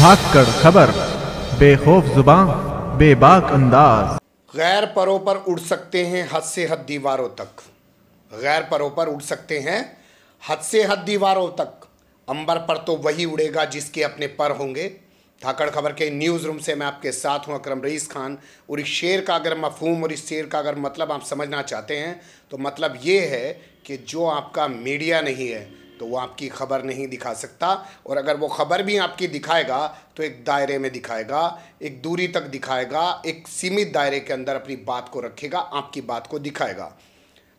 धाक कर खबर बेखौफ जुबान बेबाक अंदाज गैर परों पर उड़ सकते हैं हद से हद दीवारों तक गैर परों पर उड़ सकते हैं हद से हद दीवारों तक अंबर पर तो वही उड़ेगा जिसके अपने पर होंगे धाकड़ खबर के न्यूज़ रूम से मैं आपके साथ हूं अकरम रईस खान और इस शेर का अगर मफहूम और इस शेर का अगर मतलब आप समझना चाहते हैं तो मतलब ये है कि जो आपका मीडिया नहीं है तो वो आपकी खबर नहीं दिखा सकता और अगर वो खबर भी आपकी दिखाएगा तो एक दायरे में दिखाएगा एक दूरी तक दिखाएगा एक सीमित दायरे के अंदर अपनी बात को रखेगा आपकी बात को दिखाएगा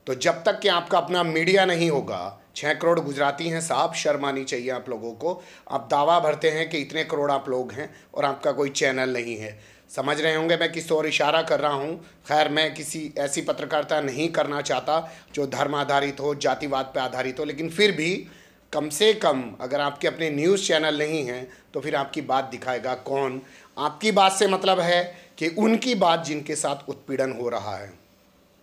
तो जब तक कि आपका अपना मीडिया नहीं होगा छः करोड़ गुजराती हैं साहब शर्म आनी चाहिए आप लोगों को आप दावा भरते हैं कि इतने करोड़ आप लोग हैं और आपका कोई चैनल नहीं है समझ रहे होंगे मैं किस ओर इशारा कर रहा हूँ खैर मैं किसी ऐसी पत्रकारिता नहीं करना चाहता जो धर्म आधारित हो जातिवाद पर आधारित हो लेकिन फिर भी कम से कम अगर आपके अपने न्यूज़ चैनल नहीं हैं तो फिर आपकी बात दिखाएगा कौन आपकी बात से मतलब है कि उनकी बात जिनके साथ उत्पीड़न हो रहा है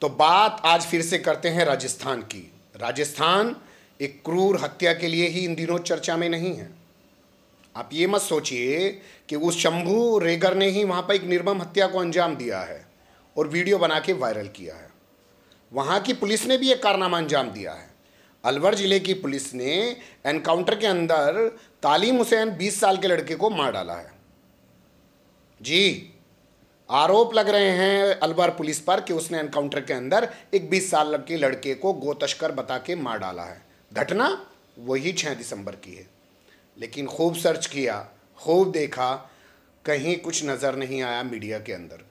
तो बात आज फिर से करते हैं राजस्थान की राजस्थान एक क्रूर हत्या के लिए ही इन दिनों चर्चा में नहीं है आप ये मत सोचिए कि उस शंभू रेगर ने ही वहाँ पर एक निर्मम हत्या को अंजाम दिया है और वीडियो बना के वायरल किया है वहाँ की पुलिस ने भी एक कारनामा अंजाम दिया है अलवर ज़िले की पुलिस ने एनकाउंटर के अंदर तालीम हुसैन 20 साल के लड़के को मार डाला है जी आरोप लग रहे हैं अलवर पुलिस पर कि उसने एनकाउंटर के अंदर एक 20 साल के लड़के को गोतश्कर बता के मार डाला है घटना वही 6 दिसंबर की है लेकिन खूब सर्च किया खूब देखा कहीं कुछ नज़र नहीं आया मीडिया के अंदर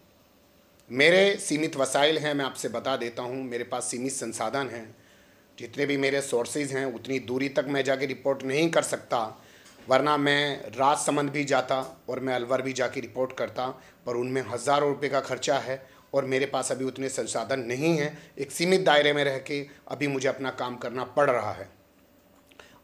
मेरे सीमित वसाइल हैं मैं आपसे बता देता हूँ मेरे पास सीमित संसाधन हैं जितने भी मेरे सोर्सेज हैं उतनी दूरी तक मैं जाके रिपोर्ट नहीं कर सकता वरना मैं राजसमंद भी जाता और मैं अलवर भी जाके रिपोर्ट करता पर उनमें हज़ारों रुपये का खर्चा है और मेरे पास अभी उतने संसाधन नहीं हैं एक सीमित दायरे में रह के अभी मुझे अपना काम करना पड़ रहा है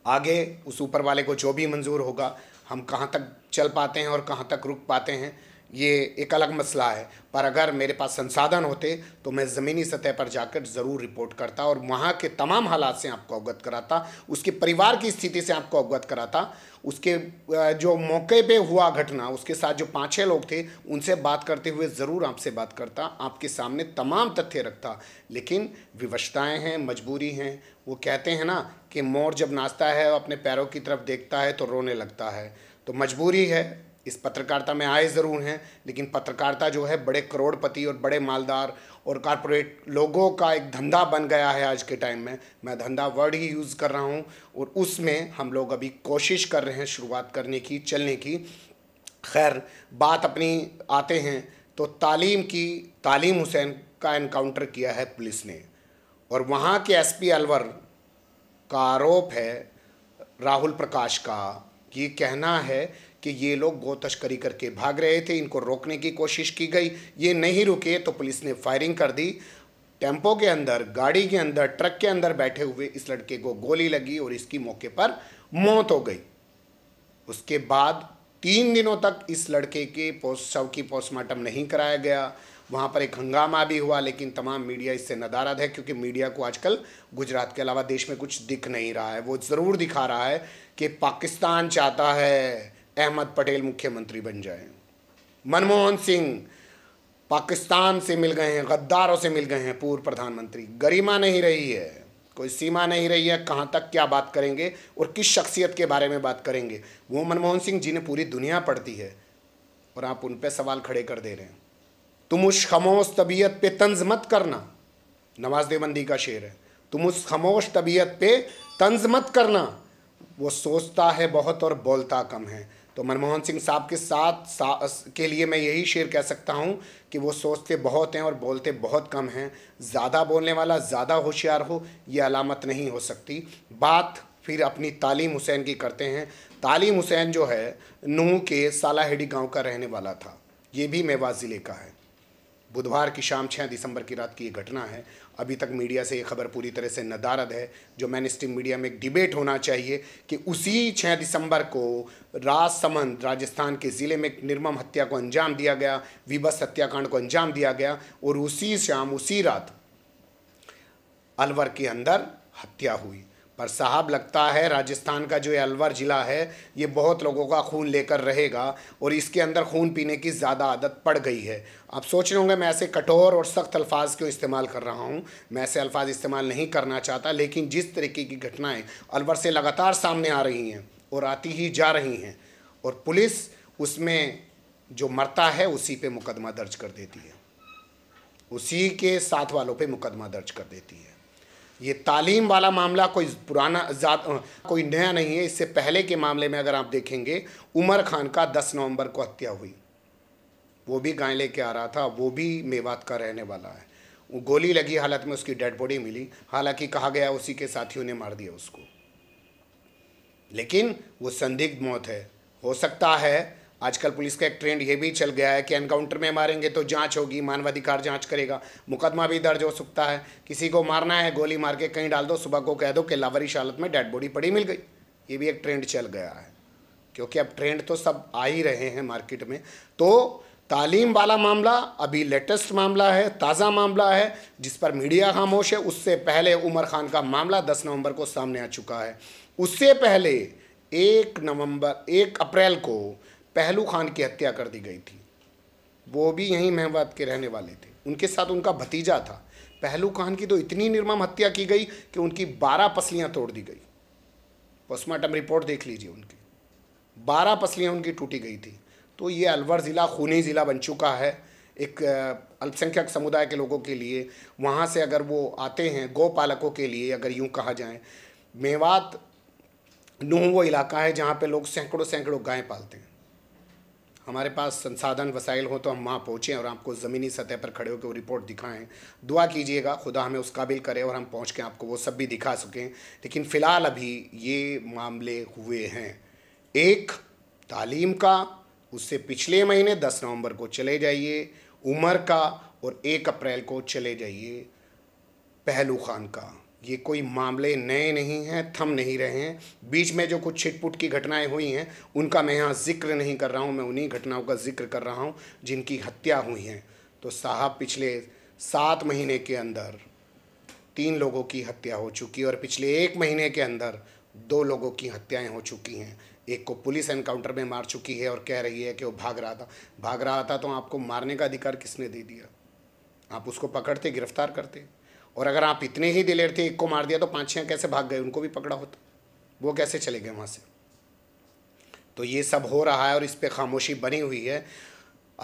आगे उस ऊपर वाले को जो भी मंजूर होगा हम कहाँ तक चल पाते हैं और कहाँ तक रुक पाते हैं ये एक अलग मसला है पर अगर मेरे पास संसाधन होते तो मैं ज़मीनी सतह पर जाकर ज़रूर रिपोर्ट करता और वहाँ के तमाम हालात से आपको अवगत कराता उसके परिवार की स्थिति से आपको अवगत कराता उसके जो मौके पे हुआ घटना उसके साथ जो पाँच छः लोग थे उनसे बात करते हुए ज़रूर आपसे बात करता आपके सामने तमाम तथ्य रखता लेकिन विवशताएँ हैं मजबूरी हैं वो कहते हैं ना कि मोर जब नाचता है अपने पैरों की तरफ देखता है तो रोने लगता है तो मजबूरी है इस पत्रकारिता में आए ज़रूर हैं लेकिन पत्रकारिता जो है बड़े करोड़पति और बड़े मालदार और कॉरपोरेट लोगों का एक धंधा बन गया है आज के टाइम में मैं धंधा वर्ड ही यूज़ कर रहा हूँ और उसमें हम लोग अभी कोशिश कर रहे हैं शुरुआत करने की चलने की खैर बात अपनी आते हैं तो तालीम की तालीम हुसैन का इनकाउंटर किया है पुलिस ने और वहाँ के एस अलवर का आरोप है राहुल प्रकाश का ये कहना है कि ये लोग गो तस्करी करके भाग रहे थे इनको रोकने की कोशिश की गई ये नहीं रुके तो पुलिस ने फायरिंग कर दी टेम्पो के अंदर गाड़ी के अंदर ट्रक के अंदर बैठे हुए इस लड़के को गोली लगी और इसकी मौके पर मौत हो गई उसके बाद तीन दिनों तक इस लड़के के पोस्ट शव की पोस्टमार्टम नहीं कराया गया वहाँ पर एक हंगामा भी हुआ लेकिन तमाम मीडिया इससे नदारद है क्योंकि मीडिया को आजकल गुजरात के अलावा देश में कुछ दिख नहीं रहा है वो ज़रूर दिखा रहा है कि पाकिस्तान चाहता है अहमद पटेल मुख्यमंत्री बन जाए मनमोहन सिंह पाकिस्तान से मिल गए हैं गद्दारों से मिल गए हैं पूर्व प्रधानमंत्री गरिमा नहीं रही है कोई सीमा नहीं रही है कहाँ तक क्या बात करेंगे और किस शख्सियत के बारे में बात करेंगे वो मनमोहन सिंह जी ने पूरी दुनिया पढ़ती है और आप उन पर सवाल खड़े कर दे रहे हैं तुम उस खमोश तबीयत पे तंज मत करना नवाज देबंदी का शेर है तुम उस खमोश तबीयत पे तंज मत करना वो सोचता है बहुत और बोलता कम है तो मनमोहन सिंह साहब के साथ सा, के लिए मैं यही शेर कह सकता हूँ कि वो सोचते बहुत हैं और बोलते बहुत कम हैं ज़्यादा बोलने वाला ज़्यादा होशियार हो ये अलामत नहीं हो सकती बात फिर अपनी तालीम हुसैन की करते हैं तालीम हुसैन जो है नूह के सालाहेडी गांव का रहने वाला था ये भी मेवा ज़िले का है बुधवार की शाम छः दिसंबर की रात की ये घटना है अभी तक मीडिया से ये खबर पूरी तरह से नदारद है जो मैन स्ट्रीम मीडिया में एक डिबेट होना चाहिए कि उसी छः दिसंबर को राजसमंद राजस्थान के ज़िले में निर्मम हत्या को अंजाम दिया गया विभस हत्याकांड को अंजाम दिया गया और उसी शाम उसी रात अलवर के अंदर हत्या हुई पर साहब लगता है राजस्थान का जो ये अलवर ज़िला है ये बहुत लोगों का खून लेकर रहेगा और इसके अंदर खून पीने की ज़्यादा आदत पड़ गई है आप सोच रहे होंगे मैं ऐसे कठोर और सख्त अल्फाज क्यों इस्तेमाल कर रहा हूँ मैं ऐसे अल्फाज इस्तेमाल नहीं करना चाहता लेकिन जिस तरीके की घटनाएँ अलवर से लगातार सामने आ रही हैं और आती ही जा रही हैं और पुलिस उसमें जो मरता है उसी पर मुकदमा दर्ज कर देती है उसी के साथ वालों पर मुकदमा दर्ज कर देती है ये तालीम वाला मामला कोई पुराना कोई नया नहीं है इससे पहले के मामले में अगर आप देखेंगे उमर खान का 10 नवंबर को हत्या हुई वो भी गाय लेके आ रहा था वो भी मेवात का रहने वाला है गोली लगी हालत में उसकी डेड बॉडी मिली हालांकि कहा गया उसी के साथियों ने मार दिया उसको लेकिन वो संदिग्ध मौत है हो सकता है आजकल पुलिस का एक ट्रेंड ये भी चल गया है कि एनकाउंटर में मारेंगे तो जांच होगी मानवाधिकार जांच करेगा मुकदमा भी दर्ज हो सकता है किसी को मारना है गोली मार के कहीं डाल दो सुबह को कह दो कि लावारिश हालत में डेड बॉडी पड़ी मिल गई ये भी एक ट्रेंड चल गया है क्योंकि अब ट्रेंड तो सब आ ही रहे हैं मार्केट में तो तालीम वाला मामला अभी लेटेस्ट मामला है ताज़ा मामला है जिस पर मीडिया खामोश है उससे पहले उमर खान का मामला दस नवंबर को सामने आ चुका है उससे पहले एक नवंबर एक अप्रैल को पहलू खान की हत्या कर दी गई थी वो भी यहीं महबाद के रहने वाले थे उनके साथ उनका भतीजा था पहलू खान की तो इतनी निर्मम हत्या की गई कि उनकी बारह पसलियाँ तोड़ दी गई पोस्टमार्टम रिपोर्ट देख लीजिए उनकी बारह पसलियाँ उनकी टूटी गई थी तो ये अलवर ज़िला खूनी ज़िला बन चुका है एक अल्पसंख्यक समुदाय के लोगों के लिए वहाँ से अगर वो आते हैं गौपालकों के लिए अगर यूँ कहा जाए मेवात नूह वो इलाका है जहाँ पे लोग सैकड़ों सैकड़ों गायें पालते हैं हमारे पास संसाधन वसाइल हो तो हम वहाँ पहुँचें और आपको ज़मीनी सतह पर खड़े होकर रिपोर्ट दिखाएं दुआ कीजिएगा खुदा हमें उस काबिल करे और हम पहुँच के आपको वो सब भी दिखा सकें लेकिन फ़िलहाल अभी ये मामले हुए हैं एक तालीम का उससे पिछले महीने दस नवंबर को चले जाइए उमर का और एक अप्रैल को चले जाइए पहलू खान का ये कोई मामले नए नहीं हैं थम नहीं रहे हैं बीच में जो कुछ छिटपुट की घटनाएं हुई हैं उनका मैं यहाँ जिक्र नहीं कर रहा हूँ मैं उन्हीं घटनाओं का जिक्र कर रहा हूँ जिनकी हत्या हुई हैं तो साहब पिछले सात महीने के अंदर तीन लोगों की हत्या हो चुकी है और पिछले एक महीने के अंदर दो लोगों की हत्याएं हो चुकी हैं एक को पुलिस एनकाउंटर में मार चुकी है और कह रही है कि वो भाग रहा था भाग रहा था तो आपको मारने का अधिकार किसने दे दिया आप उसको पकड़ते गिरफ्तार करते और अगर आप इतने ही दिलेर थे एक को मार दिया तो पाँच छः कैसे भाग गए उनको भी पकड़ा होता वो कैसे चले गए वहाँ से तो ये सब हो रहा है और इस पर खामोशी बनी हुई है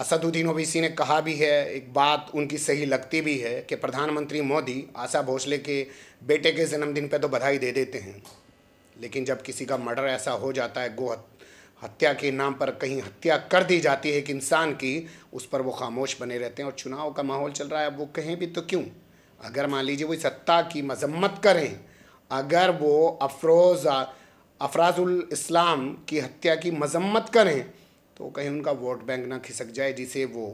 असदुद्दीन ओवैसी ने कहा भी है एक बात उनकी सही लगती भी है कि प्रधानमंत्री मोदी आशा भोसले के बेटे के जन्मदिन पर तो बधाई दे देते हैं लेकिन जब किसी का मर्डर ऐसा हो जाता है गो हत्या के नाम पर कहीं हत्या कर दी जाती है एक इंसान की उस पर वो खामोश बने रहते हैं और चुनाव का माहौल चल रहा है अब वो कहें भी तो क्यों अगर मान लीजिए वो सत्ता की मजम्मत करें अगर वो अफरोज अफराजुल इस्लाम की हत्या की मजम्मत करें तो कहीं उनका वोट बैंक ना खिसक जाए जिसे वो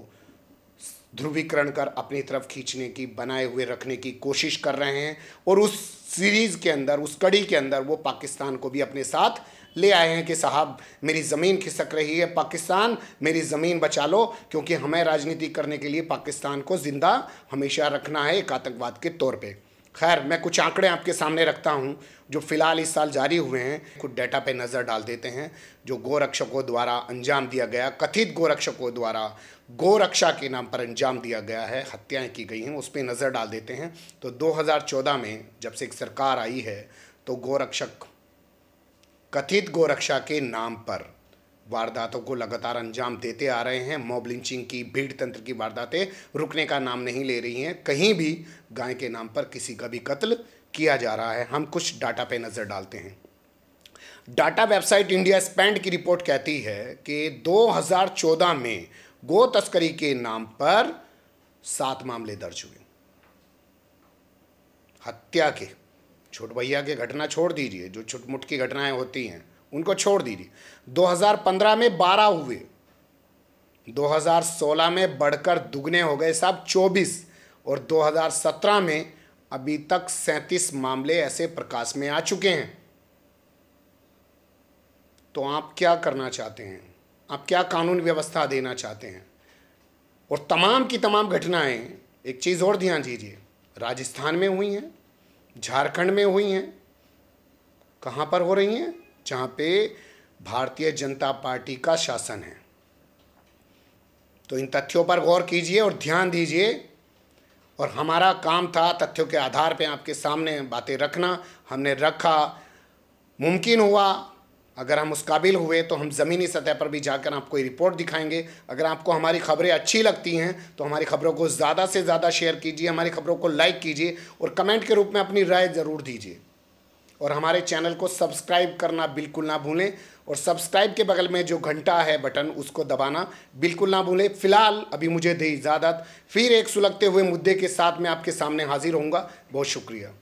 ध्रुवीकरण कर अपनी तरफ खींचने की बनाए हुए रखने की कोशिश कर रहे हैं और उस सीरीज़ के अंदर उस कड़ी के अंदर वो पाकिस्तान को भी अपने साथ ले आए हैं कि साहब मेरी ज़मीन खिसक रही है पाकिस्तान मेरी ज़मीन बचा लो क्योंकि हमें राजनीति करने के लिए पाकिस्तान को ज़िंदा हमेशा रखना है एक आतंकवाद के तौर पर खैर मैं कुछ आंकड़े आपके सामने रखता हूँ जो फिलहाल इस साल जारी हुए हैं कुछ डाटा पे नज़र डाल देते हैं जो गोरक्षकों द्वारा अंजाम दिया गया कथित गोरक्षकों द्वारा गोरक्षा के नाम पर अंजाम दिया गया है हत्याएं की गई हैं उस पर नज़र डाल देते हैं तो 2014 में जब से एक सरकार आई है तो गोरक्षक कथित गोरक्षा के नाम पर वारदातों को लगातार अंजाम देते आ रहे हैं मॉब लिंचिंग की भीड़ तंत्र की वारदातें रुकने का नाम नहीं ले रही हैं कहीं भी गाय के नाम पर किसी का भी कत्ल किया जा रहा है हम कुछ डाटा पे नज़र डालते हैं डाटा वेबसाइट इंडिया स्पैंड की रिपोर्ट कहती है कि 2014 में गो तस्करी के नाम पर सात मामले दर्ज हुए हत्या के छोट भैया की घटना छोड़ दीजिए जो छुटमुट की घटनाएं होती हैं उनको छोड़ दीजिए 2015 में 12 हुए 2016 में बढ़कर दुगने हो गए साहब 24 और 2017 में अभी तक 37 मामले ऐसे प्रकाश में आ चुके हैं तो आप क्या करना चाहते हैं आप क्या कानून व्यवस्था देना चाहते हैं और तमाम की तमाम घटनाएं एक चीज़ और ध्यान दीजिए राजस्थान में हुई हैं झारखंड में हुई हैं कहाँ पर हो रही हैं जहाँ पे भारतीय जनता पार्टी का शासन है तो इन तथ्यों पर गौर कीजिए और ध्यान दीजिए और हमारा काम था तथ्यों के आधार पे आपके सामने बातें रखना हमने रखा मुमकिन हुआ अगर हम उस काबिल हुए तो हम ज़मीनी सतह पर भी जाकर आपको रिपोर्ट दिखाएंगे अगर आपको हमारी खबरें अच्छी लगती हैं तो हमारी खबरों को ज़्यादा से ज़्यादा शेयर कीजिए हमारी खबरों को लाइक कीजिए और कमेंट के रूप में अपनी राय ज़रूर दीजिए और हमारे चैनल को सब्सक्राइब करना बिल्कुल ना भूलें और सब्सक्राइब के बगल में जो घंटा है बटन उसको दबाना बिल्कुल ना भूलें फ़िलहाल अभी मुझे दे इजाज़त फिर एक सुलगते हुए मुद्दे के साथ मैं आपके सामने हाजिर होऊंगा बहुत शुक्रिया